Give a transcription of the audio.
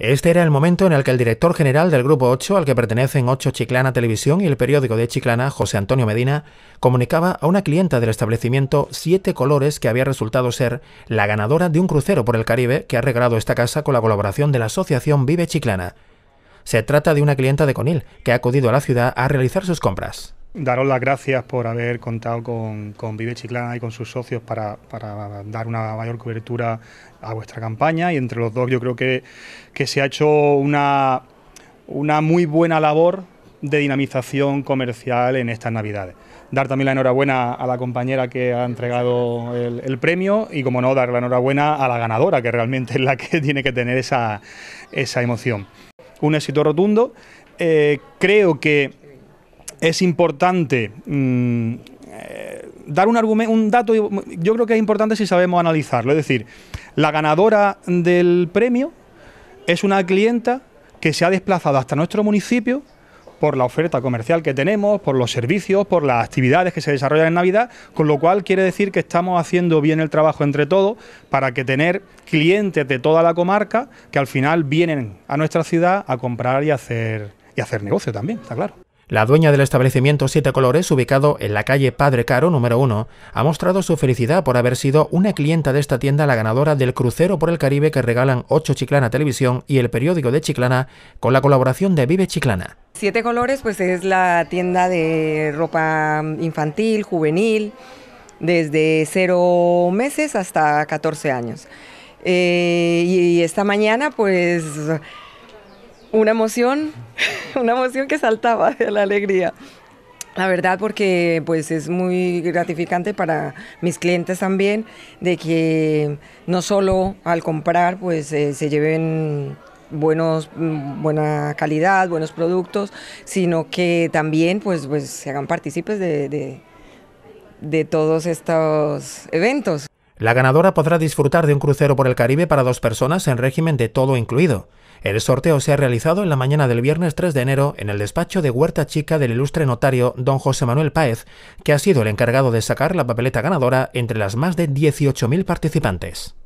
Este era el momento en el que el director general del Grupo 8, al que pertenecen 8 Chiclana Televisión y el periódico de Chiclana, José Antonio Medina, comunicaba a una clienta del establecimiento siete colores que había resultado ser la ganadora de un crucero por el Caribe que ha regalado esta casa con la colaboración de la Asociación Vive Chiclana. Se trata de una clienta de Conil, que ha acudido a la ciudad a realizar sus compras daros las gracias por haber contado con, Vive Chiclana y con sus socios para, dar una mayor cobertura a vuestra campaña y entre los dos yo creo que, se ha hecho una, una muy buena labor de dinamización comercial en estas Navidades. Dar también la enhorabuena a la compañera que ha entregado el, premio y, como no, dar la enhorabuena a la ganadora, que realmente es la que tiene que tener esa, emoción. Un éxito rotundo. Eh, creo que es importante mm, eh, dar un un dato, yo creo que es importante si sabemos analizarlo. Es decir, la ganadora del premio es una clienta que se ha desplazado hasta nuestro municipio por la oferta comercial que tenemos, por los servicios, por las actividades que se desarrollan en Navidad, con lo cual quiere decir que estamos haciendo bien el trabajo entre todos para que tener clientes de toda la comarca que al final vienen a nuestra ciudad a comprar y hacer y hacer negocio también, está claro. La dueña del establecimiento Siete Colores, ubicado en la calle Padre Caro número 1, ha mostrado su felicidad por haber sido una clienta de esta tienda la ganadora del crucero por el Caribe que regalan ...Ocho Chiclana Televisión y el periódico de Chiclana con la colaboración de Vive Chiclana. Siete Colores pues es la tienda de ropa infantil, juvenil, desde 0 meses hasta 14 años. Eh, y esta mañana pues una emoción una emoción que saltaba de la alegría. La verdad, porque pues es muy gratificante para mis clientes también, de que no solo al comprar pues eh, se lleven buenos, mm, buena calidad, buenos productos, sino que también pues, pues se hagan partícipes de todos estos eventos. La ganadora podrá disfrutar de un crucero por el Caribe para dos personas en régimen de todo incluido. El sorteo se ha realizado en la mañana del viernes 3 de enero en el despacho de Huerta Chica del ilustre notario don José Manuel Páez, que ha sido el encargado de sacar la papeleta ganadora entre las más de 18.000 participantes.